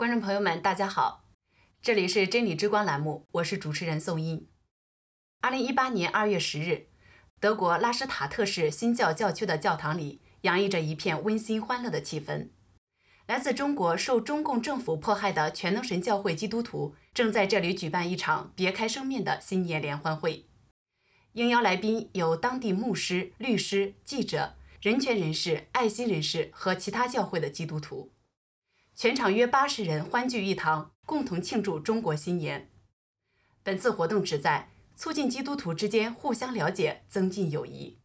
观众朋友们，大家好，这里是真理之光栏目，我是主持人宋英。二零一八年二月十日，德国拉施塔特市新教教区的教堂里洋溢着一片温馨欢乐的气氛。来自中国受中共政府迫害的全能神教会基督徒正在这里举办一场别开生面的新年联欢会。应邀来宾有当地牧师、律师、记者、人权人士、爱心人士和其他教会的基督徒。全场约八十人欢聚一堂，共同庆祝中国新年。本次活动旨在促进基督徒之间互相了解，增进友谊。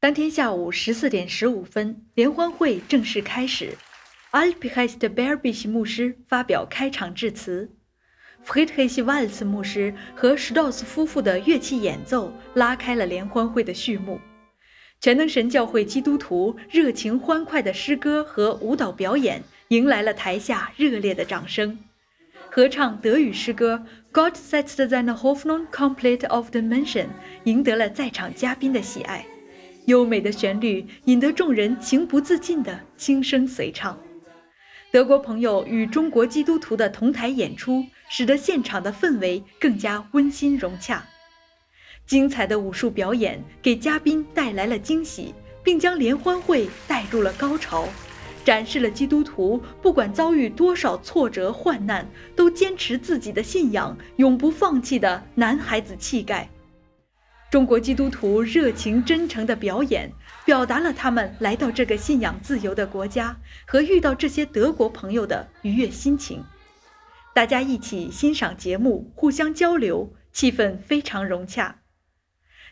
当天下午十四点十五分，联欢会正式开始。a l p i p h a s t b e a r b i s h 牧师发表开场致辞 f r i e d h i c h Valsi 牧师和 Stos 夫妇的乐器演奏拉开了联欢会的序幕。全能神教会基督徒热情欢快的诗歌和舞蹈表演，迎来了台下热烈的掌声。合唱德语诗歌《God sets the Zen h o f f n o n complete of the m a n s i o n 赢得了在场嘉宾的喜爱。优美的旋律引得众人情不自禁的轻声随唱。德国朋友与中国基督徒的同台演出，使得现场的氛围更加温馨融洽。精彩的武术表演给嘉宾带来了惊喜，并将联欢会带入了高潮，展示了基督徒不管遭遇多少挫折患难，都坚持自己的信仰，永不放弃的男孩子气概。中国基督徒热情真诚的表演，表达了他们来到这个信仰自由的国家和遇到这些德国朋友的愉悦心情。大家一起欣赏节目，互相交流，气氛非常融洽。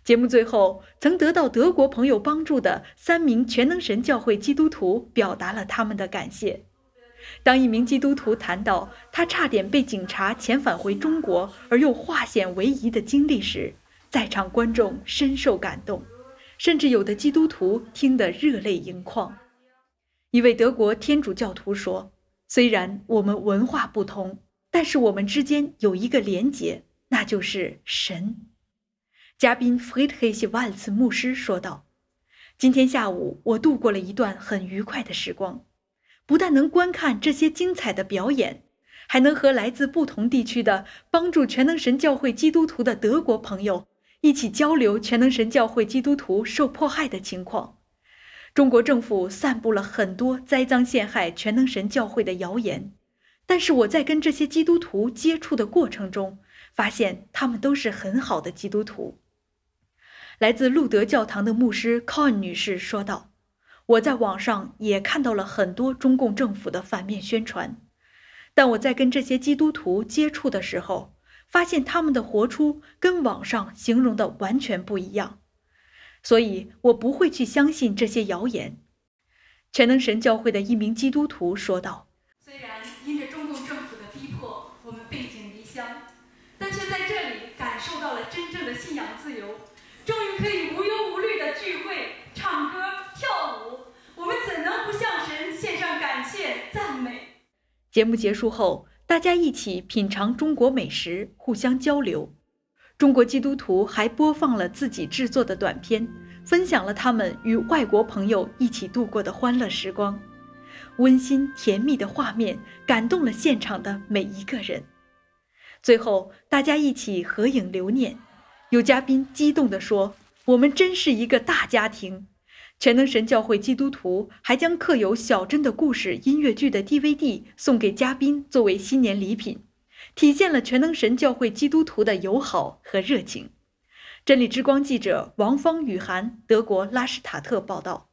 节目最后，曾得到德国朋友帮助的三名全能神教会基督徒表达了他们的感谢。当一名基督徒谈到他差点被警察遣返回中国而又化险为夷的经历时，在场观众深受感动，甚至有的基督徒听得热泪盈眶。一位德国天主教徒说：“虽然我们文化不同，但是我们之间有一个连结，那就是神。”嘉宾 Fred h i s e w a l z 牧师说道：“今天下午，我度过了一段很愉快的时光，不但能观看这些精彩的表演，还能和来自不同地区的帮助全能神教会基督徒的德国朋友一起交流全能神教会基督徒受迫害的情况。中国政府散布了很多栽赃陷害全能神教会的谣言，但是我在跟这些基督徒接触的过程中，发现他们都是很好的基督徒。”来自路德教堂的牧师 Con 女士说道：“我在网上也看到了很多中共政府的反面宣传，但我在跟这些基督徒接触的时候，发现他们的活出跟网上形容的完全不一样，所以，我不会去相信这些谣言。”全能神教会的一名基督徒说道：“虽然因着中共政府的逼迫，我们背井离乡，但却在这里感受到了真正的信仰自由。”节目结束后，大家一起品尝中国美食，互相交流。中国基督徒还播放了自己制作的短片，分享了他们与外国朋友一起度过的欢乐时光。温馨甜蜜的画面感动了现场的每一个人。最后，大家一起合影留念。有嘉宾激动地说：“我们真是一个大家庭。”全能神教会基督徒还将刻有小镇的故事音乐剧的 DVD 送给嘉宾作为新年礼品，体现了全能神教会基督徒的友好和热情。真理之光记者王芳雨涵，德国拉什塔特报道。